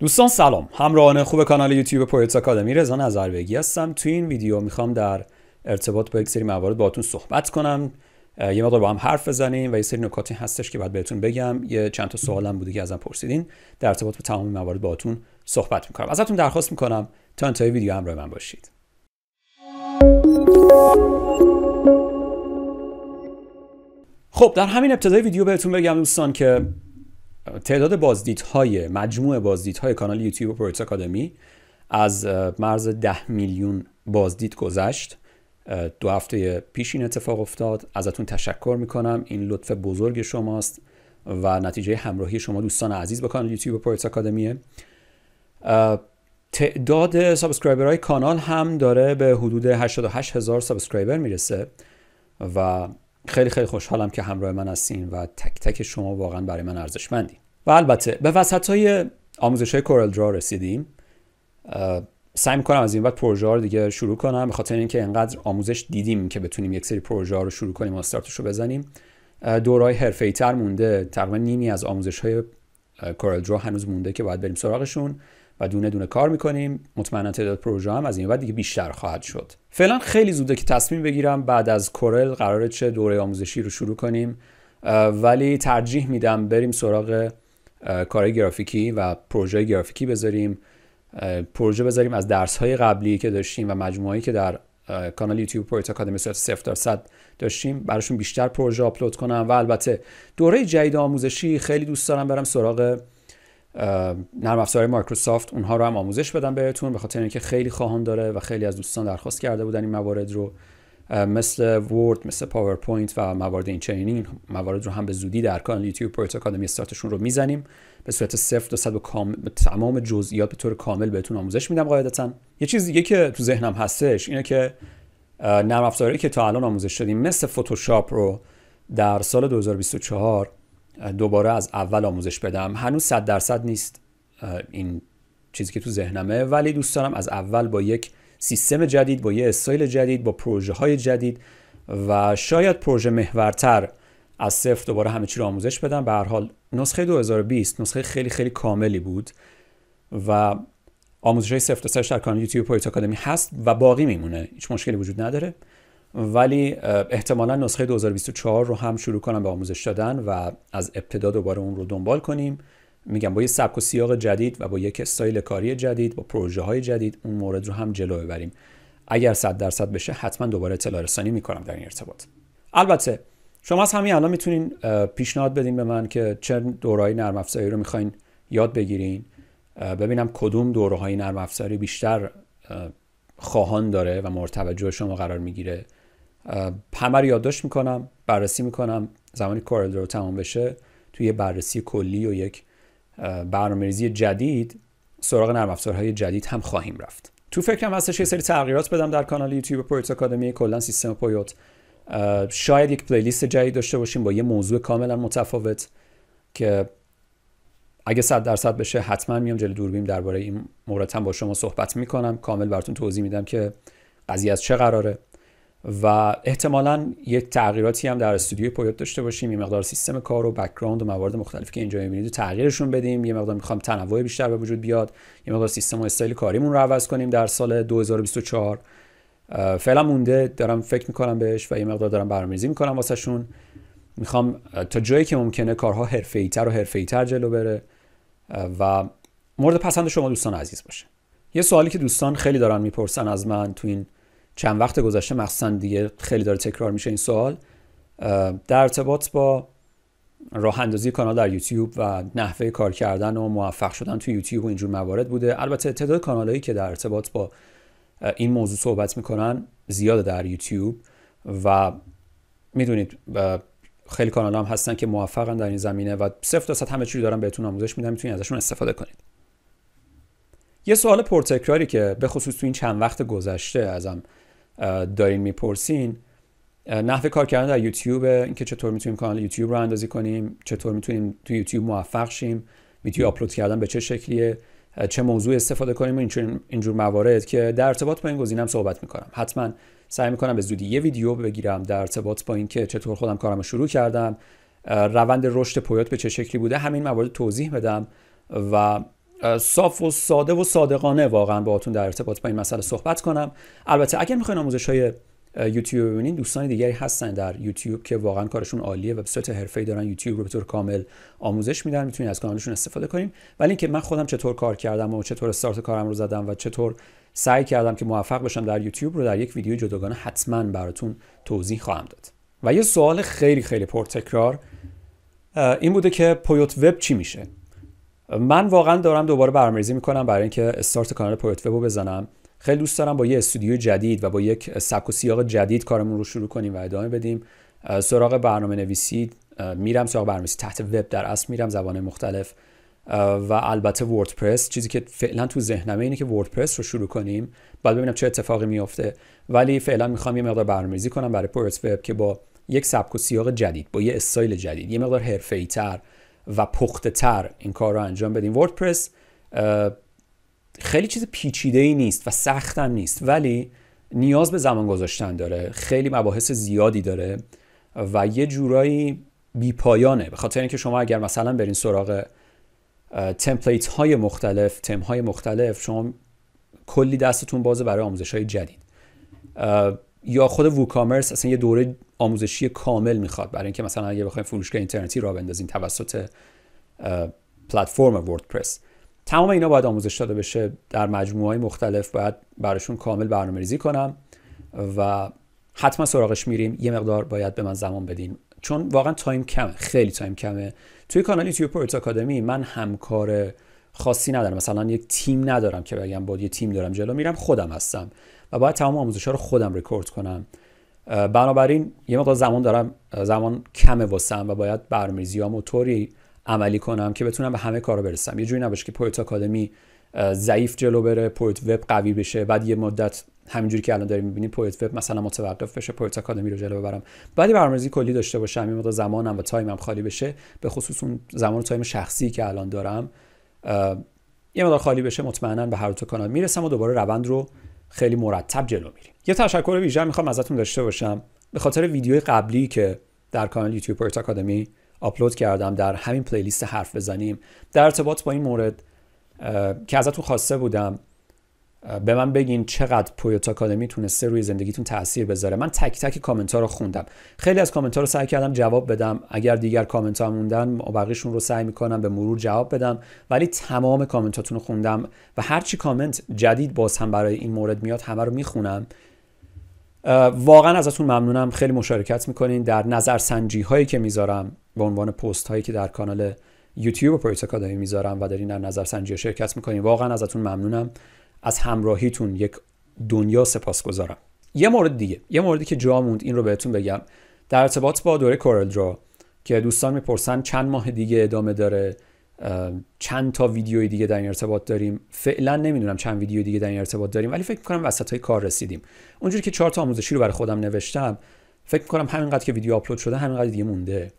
دوستان سلام همراهان خوب کانال یوتیوب پویتس آکادمی رضا نظربگی هستم توی این ویدیو میخوام در ارتباط با یک سری موارد باهاتون صحبت کنم یه مقدار با هم حرف بزنیم و یه سری نکاتی هستش که باید بهتون بگم یه چند تا سوالم بوده که ازم پرسیدین در ارتباط با تمام موارد باهاتون صحبت میکنم ازتون درخواست میکنم تا انتهای ویدیو همراه من باشید خب در همین ابتدای ویدیو بهتون بگم دوستان که تعداد بازدیدهای مجموع بازدیدهای کانال یوتیوب پرویتس اکادمی از مرز 10 میلیون بازدید گذشت دو هفته پیش این اتفاق افتاد ازتون تشکر میکنم این لطف بزرگ شماست و نتیجه همراهی شما دوستان عزیز با کانال یوتیوب پرویتس اکادمیه تعداد سابسکرایبر های کانال هم داره به حدود 88 هزار سابسکرایبر میرسه و خیلی خیلی خوشحالم که همراه من هستین و تک تک شما واقعا برای من ارزشمندی و البته به وسط های آموزش های کورل درا رسیدیم سعی میکنم از این بعد پروژه ها رو دیگه شروع کنم به خاطر اینکه انقدر آموزش دیدیم که بتونیم یک سری پروژه ها رو شروع کنیم و استارتش رو بزنیم دورهای ای تر مونده تقریبا نیمی از آموزش های کورل درا هنوز مونده که باید بریم سراغشون و دونه دونه کار میکنیم مطمئنا تعداد پروژه هم از این بعد دیگه بیشتر خواهد شد فعلا خیلی زوده که تصمیم بگیرم بعد از کورل قراره چه دوره آموزشی رو شروع کنیم ولی ترجیح میدم بریم سراغ کار گرافیکی و پروژه گرافیکی بذاریم پروژه بذاریم از درس های قبلی که داشتیم و مجموعه که در کانال یوتیوب پروژه آکادمی سفت داشتیم براشون بیشتر پروژه آپلود کنم و البته دوره جدید آموزشی خیلی دوست دارم برم سراغ نرم افزار مایکروسافت اونها رو هم آموزش بدم بهتون به خاطر اینکه خیلی خواهان داره و خیلی از دوستان درخواست کرده بودن این موارد رو مثل ورد مثل پاورپوینت و موارد این چنینی موارد رو هم به زودی در کانال یوتیوب پروت آکادمی استارتشون رو میزنیم به صورت صفر تا صد تمام جزئیات به طور کامل بهتون آموزش میدم قاعدتا یه چیز دیگه که تو ذهنم هستش اینه که نرم که تا الان آموزش شدیم مثل فتوشاپ رو در سال 2024 دوباره از اول آموزش بدم هنوز صد درصد نیست این چیزی که تو ذهنمه ولی دوست دارم از اول با یک سیستم جدید با یه استایل جدید با پروژه های جدید و شاید پروژه محورتر از صفر دوباره همه چی رو آموزش بدم به هر حال نسخه 2020 نسخه خیلی خیلی کاملی بود و آموزش های صفر تا در کانال یوتیوب پویت آکادمی هست و باقی میمونه هیچ مشکلی وجود نداره ولی احتمالا نسخه 2024 رو هم شروع کنم به آموزش دادن و از ابتدا دوباره اون رو دنبال کنیم میگم با یه سبک و سیاق جدید و با یک استایل کاری جدید با پروژه های جدید اون مورد رو هم جلو ببریم اگر 100 درصد بشه حتما دوباره اطلاع رسانی میکنم در این ارتباط البته شما از همین الان میتونین پیشنهاد بدین به من که چه دورهای نرم افزاری رو میخواین یاد بگیرین ببینم کدوم دوره های نرم افزاری بیشتر خواهان داره و مورد توجه شما قرار میگیره همه رو یادداشت میکنم بررسی میکنم زمانی کارل رو تمام بشه توی یه بررسی کلی و یک برنامه‌ریزی جدید سراغ نرم افزارهای جدید هم خواهیم رفت تو فکرم هستش یه سری تغییرات بدم در کانال یوتیوب پویوت آکادمی کلا سیستم پویوت شاید یک پلیلیست جدید داشته باشیم با یه موضوع کاملا متفاوت که اگه صد درصد بشه حتما میام جلو دوربین درباره این مورد با شما صحبت میکنم کامل براتون توضیح میدم که قضیه از چه قراره و احتمالا یک تغییراتی هم در استودیو پویوت داشته باشیم یه مقدار سیستم کار و بک‌گراند و موارد مختلفی که اینجا می‌بینید تغییرشون بدیم یه مقدار میخوام تنوع بیشتر به وجود بیاد یه مقدار سیستم و استایل کاریمون رو عوض کنیم در سال 2024 فعلا مونده دارم فکر میکنم بهش و یه مقدار دارم برنامه‌ریزی میکنم واسه شون میخوام تا جایی که ممکنه کارها حرفه‌ای‌تر و حرفه‌ای‌تر جلو بره و مورد پسند شما دوستان عزیز باشه یه سوالی که دوستان خیلی دارن میپرسن از من تو این چند وقت گذشته مخصوصا دیگه خیلی داره تکرار میشه این سوال در ارتباط با راه اندازی کانال در یوتیوب و نحوه کار کردن و موفق شدن تو یوتیوب و اینجور موارد بوده البته تعداد کانالهایی که در ارتباط با این موضوع صحبت میکنن زیاده در یوتیوب و میدونید خیلی کانال هم هستن که موفقن در این زمینه و صفر تا همه چی دارن بهتون آموزش میدن میتونید ازشون استفاده کنید یه سوال پرتکراری که به خصوص تو این چند وقت گذشته ازم دارین میپرسین نحوه کار کردن در یوتیوب اینکه چطور میتونیم کانال یوتیوب رو اندازی کنیم چطور میتونیم تو یوتیوب موفق شیم ویدیو آپلود کردن به چه شکلیه چه موضوع استفاده کنیم و اینجور موارد که در ارتباط با این گزینم صحبت میکنم حتما سعی میکنم به زودی یه ویدیو بگیرم در ارتباط با اینکه چطور خودم کارم شروع کردم روند رشد پویات به چه شکلی بوده همین موارد توضیح بدم و صاف و ساده و صادقانه واقعا باهاتون در ارتباط با این مسئله صحبت کنم البته اگر میخواین آموزش های یوتیوب ببینین دوستان دیگری هستن در یوتیوب که واقعا کارشون عالیه و به صورت حرفه‌ای دارن یوتیوب رو به طور کامل آموزش میدن میتونید از کانالشون استفاده کنیم ولی اینکه من خودم چطور کار کردم و چطور استارت کارم رو زدم و چطور سعی کردم که موفق بشم در یوتیوب رو در یک ویدیو جداگانه حتما براتون توضیح خواهم داد و یه سوال خیلی خیلی پرتکرار این بوده که پویوت وب چی میشه من واقعا دارم دوباره برنامه‌ریزی میکنم برای اینکه استارت کانال پروت وبو بزنم خیلی دوست دارم با یه استودیو جدید و با یک سبک و سیاق جدید کارمون رو شروع کنیم و ادامه بدیم سراغ برنامه نویسی میرم سراغ برنامه نویسی تحت وب در اصل میرم زبان مختلف و البته وردپرس چیزی که فعلا تو ذهنمه اینه که وردپرس رو شروع کنیم بعد ببینم چه اتفاقی میفته ولی فعلا میخوام یه مقدار برنامه‌ریزی کنم برای پروت وب که با یک سبک و سیاق جدید با یه استایل جدید یه مقدار حرفه‌ای‌تر و پخته تر این کار رو انجام بدیم وردپرس خیلی چیز پیچیده ای نیست و سخت هم نیست ولی نیاز به زمان گذاشتن داره خیلی مباحث زیادی داره و یه جورایی پایانه به خاطر اینکه شما اگر مثلا برین سراغ تمپلیت های مختلف تم های مختلف شما کلی دستتون بازه برای آموزش های جدید یا خود ووکامرس اصلا یه دوره آموزشی کامل میخواد برای اینکه مثلا اگه بخوایم فروشگاه اینترنتی را بندازیم توسط پلتفرم وردپرس تمام اینا باید آموزش داده بشه در مجموعه های مختلف باید براشون کامل برنامه ریزی کنم و حتما سراغش میریم یه مقدار باید به من زمان بدین چون واقعا تایم کمه خیلی تایم کمه توی کانال یوتیوب پورت آکادمی من همکار خاصی ندارم مثلا یک تیم ندارم که بگم با یه تیم دارم جلو میرم خودم هستم و باید تمام آموزش ها رو خودم رکورد کنم بنابراین یه مقدار زمان دارم زمان کمه واسم و باید ها طوری عملی کنم که بتونم به همه کارا برسم یه جوری نباشه که پویت آکادمی ضعیف جلو بره پویت وب قوی بشه بعد یه مدت همینجوری که الان داریم میبینیم پویت وب مثلا متوقف بشه پویت آکادمی رو جلو ببرم بعدی برنامه‌ریزی کلی داشته باشم یه مقدار زمانم و تایمم خالی بشه به خصوص اون زمان و تایم شخصی که الان دارم یه مدت خالی بشه مطمئنا به هر کانال میرسم و دوباره روند رو خیلی مرتب جلو میریم یه تشکر ویژه میخوام ازتون داشته باشم به خاطر ویدیوی قبلی که در کانال یوتیوب پرت آکادمی آپلود کردم در همین پلیلیست حرف بزنیم در ارتباط با این مورد که ازتون خواسته بودم به من بگین چقدر پویوت آکادمی تونسته روی زندگیتون تاثیر بذاره من تک تک کامنت ها رو خوندم خیلی از کامنت ها رو سعی کردم جواب بدم اگر دیگر کامنت ها موندن بقیشون رو سعی میکنم به مرور جواب بدم ولی تمام کامنت هاتون رو خوندم و هرچی کامنت جدید باز هم برای این مورد میاد همه رو میخونم واقعا ازتون ممنونم خیلی مشارکت میکنین در نظرسنجی هایی که میذارم به عنوان پست هایی که در کانال یوتیوب پویوتا آکادمی میذارم و دارین در نظرسنجی شرکت میکنین واقعا ازتون ممنونم از همراهیتون یک دنیا سپاس گذارم یه مورد دیگه یه موردی که جا موند این رو بهتون بگم در ارتباط با دوره کورل درا که دوستان میپرسن چند ماه دیگه ادامه داره چند تا ویدیوی دیگه در این ارتباط داریم فعلا نمیدونم چند ویدیو دیگه در این ارتباط داریم ولی فکر میکنم وسط های کار رسیدیم اونجوری که چهار تا آموزشی رو برای خودم نوشتم فکر میکنم همینقدر که ویدیو آپلود شده همینقدر دیگه مونده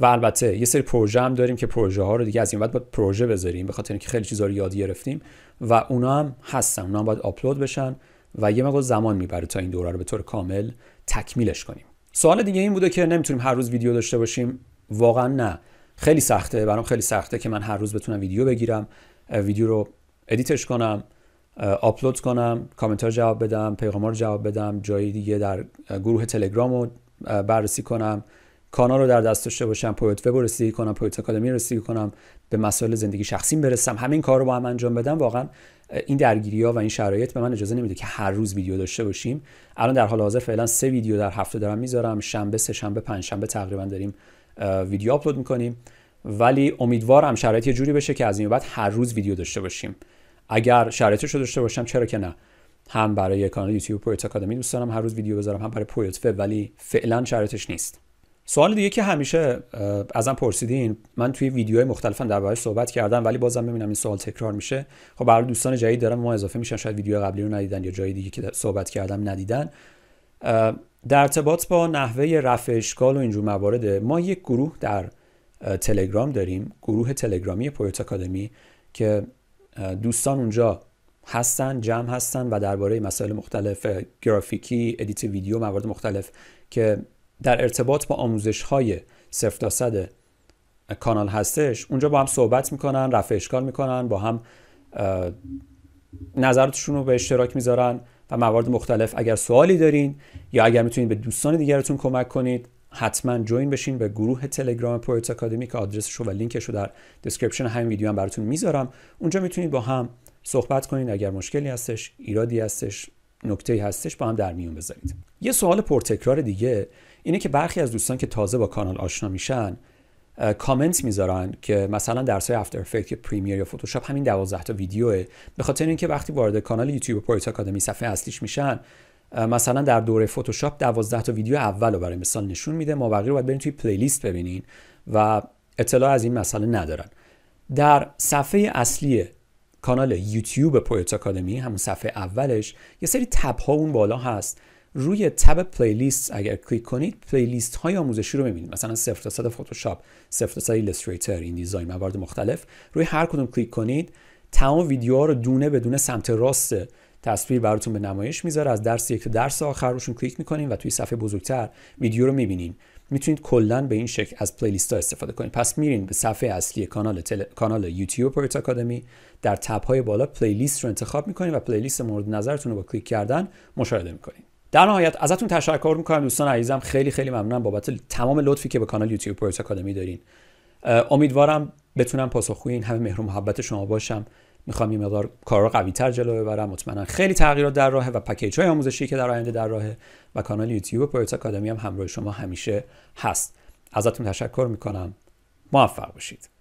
و البته یه سری پروژه هم داریم که پروژه ها رو دیگه از این بعد باید پروژه بذاریم به خاطر اینکه خیلی چیزا رو یاد گرفتیم و اونا هم هستن اونا هم باید آپلود بشن و یه مقدار زمان میبره تا این دوره رو به طور کامل تکمیلش کنیم سوال دیگه این بوده که نمیتونیم هر روز ویدیو داشته باشیم واقعا نه خیلی سخته برام خیلی سخته که من هر روز بتونم ویدیو بگیرم ویدیو رو ادیتش کنم آپلود کنم کامنت ها جواب بدم پیغام رو جواب بدم جای دیگه در گروه تلگرام رو بررسی کنم کانال رو در دست داشته باشم پویت وب رسیدگی کنم پویت اکادمی رسیدگی کنم به مسائل زندگی شخصی برسم همین کار رو با هم انجام بدم واقعا این درگیری ها و این شرایط به من اجازه نمیده که هر روز ویدیو داشته باشیم الان در حال حاضر فعلا سه ویدیو در هفته دارم میذارم شنبه سه شنبه پنج شنبه تقریبا داریم ویدیو آپلود میکنیم ولی امیدوارم شرایط یه جوری بشه که از این بعد هر روز ویدیو داشته باشیم اگر شرایطش رو داشته باشم چرا که نه هم برای کانال یوتیوب پویت آکادمی دوست دارم هر روز ویدیو بذارم هم برای پرویت ولی فعلا شرایطش نیست سوال دیگه که همیشه ازم پرسیدین من توی ویدیوهای مختلفم دربارش صحبت کردم ولی بازم ببینم این سوال تکرار میشه خب برای دوستان جدید دارم ما اضافه میشن شاید ویدیو قبلی رو ندیدن یا جایی دیگه که صحبت کردم ندیدن در ارتباط با نحوه رفع اشکال و اینجور موارد ما یک گروه در تلگرام داریم گروه تلگرامی پویت آکادمی که دوستان اونجا هستن جمع هستن و درباره مسائل مختلف گرافیکی ادیت ویدیو موارد مختلف که در ارتباط با آموزش های صفر کانال هستش اونجا با هم صحبت میکنن رفع اشکال میکنن با هم نظراتشون رو به اشتراک میذارن و موارد مختلف اگر سوالی دارین یا اگر میتونید به دوستان دیگرتون کمک کنید حتما جوین بشین به گروه تلگرام پویت اکادمی که آدرسش و لینکش رو در دسکریپشن همین ویدیو هم براتون میذارم اونجا میتونید با هم صحبت کنید اگر مشکلی هستش ایرادی هستش نکته هستش با هم در میون بذارید یه سوال پرتکرار دیگه اینه که برخی از دوستان که تازه با کانال آشنا میشن کامنت میذارن که مثلا درس های افتر افکت یا پریمیر یا فتوشاپ همین 12 تا ویدیوه به خاطر اینکه وقتی وارد کانال یوتیوب پویتاکادمی آکادمی صفحه اصلیش میشن مثلا در دوره فتوشاپ 12 تا ویدیو اول رو برای مثال نشون میده ما بقیه رو باید برین توی پلیلیست ببینین و اطلاع از این مسئله ندارن در صفحه اصلی کانال یوتیوب پویت آکادمی همون صفحه اولش یه سری تب ها اون بالا هست روی تب پلیلیست اگر کلیک کنید پلیلیست های آموزشی رو میبینید مثلا صفر تا صد فتوشاپ صفر تا صد ایلستریتور این دیزاین موارد مختلف روی هر کدوم کلیک کنید تمام ویدیوها رو دونه بدون سمت راست تصویر براتون به نمایش میذاره از درس یک تا درس آخر روشون کلیک میکنید و توی صفحه بزرگتر ویدیو رو میبینید میتونید کلا به این شکل از پلیلیست ها استفاده کنید پس میرین به صفحه اصلی کانال کانال یوتیوب پرت آکادمی در تب های بالا پلیلیست رو انتخاب میکنید و پلیلیست مورد نظرتون رو با کلیک کردن مشاهده میکنید در نهایت ازتون تشکر میکنم دوستان عزیزم خیلی خیلی ممنونم بابت تمام لطفی که به کانال یوتیوب پروس آکادمی دارین امیدوارم بتونم پاسخگوی این همه مهر و محبت شما باشم میخوام یه مقدار کار رو قوی تر جلو ببرم مطمئنا خیلی تغییرات در راهه و پکیج های آموزشی که در آینده در راهه و کانال یوتیوب پروس آکادمی هم همراه شما همیشه هست ازتون تشکر میکنم موفق باشید